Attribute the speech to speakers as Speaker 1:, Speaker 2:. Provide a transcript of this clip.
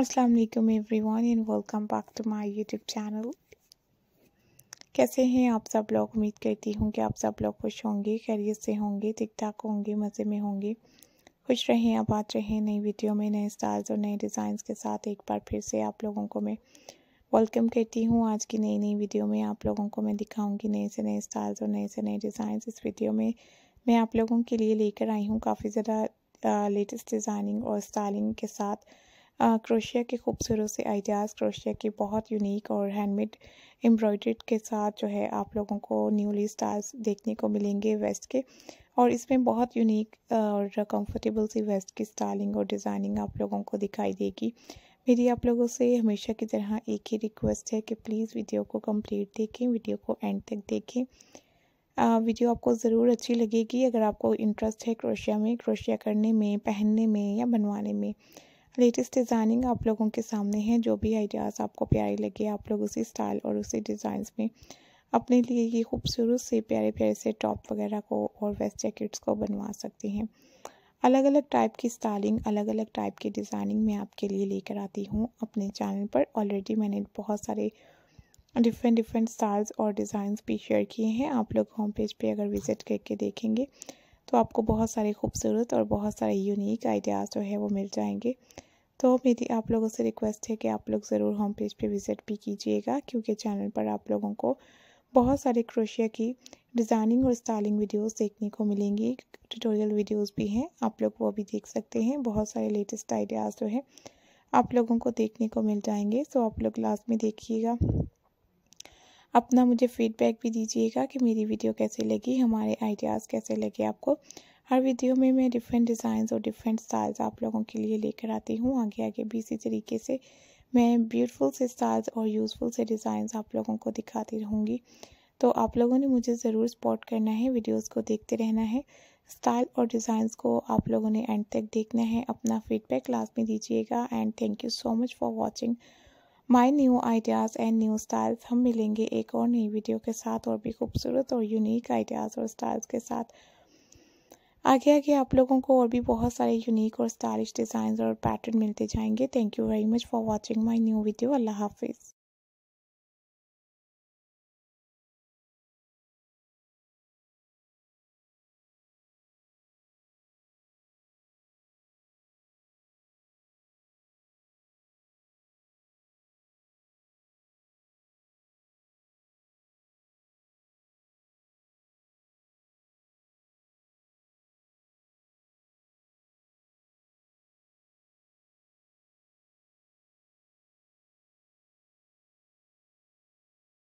Speaker 1: अस्सलाम वालेकुम everyone and welcome back to my YouTube channel कैसे हैं आप सब लोग उम्मीद करती हूँ कि आप सब लोग खुश होंगे खैरियत से होंगे ठीक ठाक होंगे मज़े में होंगे खुश रहें आबाद रहें नई वीडियो में नए स्टाइल्स और नए डिज़ाइंस के साथ एक बार फिर से आप लोगों को मैं वेलकम करती हूँ आज की नई नई वीडियो में आप लोगों को मैं दिखाऊँगी नए से नए स्टाइल्स और नए से नए डिज़ाइंस इस वीडियो में मैं आप लोगों के लिए लेकर आई हूँ काफ़ी ज़्यादा लेटेस्ट डिज़ाइनिंग और स्टाइलिंग के साथ क्रोशिया के खूबसूरत से आइडियाज़ क्रोशिया के बहुत यूनिक और हैंडमेड एम्ब्रॉयड्रीड के साथ जो है आप लोगों को न्यूली स्टाइल्स देखने को मिलेंगे वेस्ट के और इसमें बहुत यूनिक और कंफर्टेबल सी वेस्ट की स्टाइलिंग और डिज़ाइनिंग आप लोगों को दिखाई देगी मेरी आप लोगों से हमेशा की तरह एक ही रिक्वेस्ट है कि प्लीज़ वीडियो को कम्प्लीट देखें वीडियो को एंड तक देखें आ, वीडियो आपको ज़रूर अच्छी लगेगी अगर आपको इंटरेस्ट है क्रोशिया में क्रोशिया करने में पहनने में या बनवाने में लेटेस्ट डिज़ाइनिंग आप लोगों के सामने है जो भी आइडियाज़ आपको प्यारे लगे आप लोग उसी स्टाइल और उसी डिज़ाइन में अपने लिए ये खूबसूरत से प्यारे प्यारे से टॉप वगैरह को और वेस्ट जैकेट्स को बनवा सकते हैं अलग अलग टाइप की स्टाइलिंग अलग अलग टाइप की डिज़ाइनिंग मैं आपके लिए लेकर आती हूँ अपने चैनल पर ऑलरेडी मैंने बहुत सारे डिफरेंट डिफरेंट स्टाइल्स और डिज़ाइंस भी शेयर किए हैं आप लोग होम पेज पे अगर विज़िट करके देखेंगे तो आपको बहुत सारे खूबसूरत और बहुत सारे यूनिक आइडियाज़ जो है वो मिल जाएंगे तो मेरी आप लोगों से रिक्वेस्ट है कि आप लोग ज़रूर होम पेज पे विज़िट भी कीजिएगा क्योंकि चैनल पर आप लोगों को बहुत सारे क्रोशिया की डिज़ाइनिंग और स्टाइलिंग वीडियोस देखने को मिलेंगी ट्यूटोरियल वीडियोस भी हैं आप लोग वो भी देख सकते हैं बहुत सारे लेटेस्ट आइडियाज़ जो है आप लोगों को देखने को मिल जाएंगे सो तो आप लोग लास्ट में देखिएगा अपना मुझे फीडबैक भी दीजिएगा कि मेरी वीडियो कैसी लगी हमारे आइडियाज़ कैसे लगे आपको हर वीडियो में मैं डिफरेंट डिज़ाइंस और डिफरेंट स्टाइल्स आप लोगों के लिए लेकर आती हूँ आगे आगे भी इसी तरीके से मैं ब्यूटीफुल से स्टाइल्स और यूज़फुल से डिज़ाइंस आप लोगों को दिखाती रहूँगी तो आप लोगों ने मुझे ज़रूर सपोर्ट करना है वीडियोज़ को देखते रहना है स्टाइल और डिज़ाइंस को आप लोगों ने एंड तक देखना है अपना फीडबैक लास्ट में दीजिएगा and thank you so much for watching my new ideas and new styles हम मिलेंगे एक और नई वीडियो के साथ और भी खूबसूरत और यूनिक आइडियाज़ और स्टाइल्स के साथ आगे आगे आप लोगों को और भी बहुत सारे यूनिक और स्टाइलिश डिज़ाइन और पैटर्न मिलते जाएंगे thank you very much for watching my new video Allah हाफिज़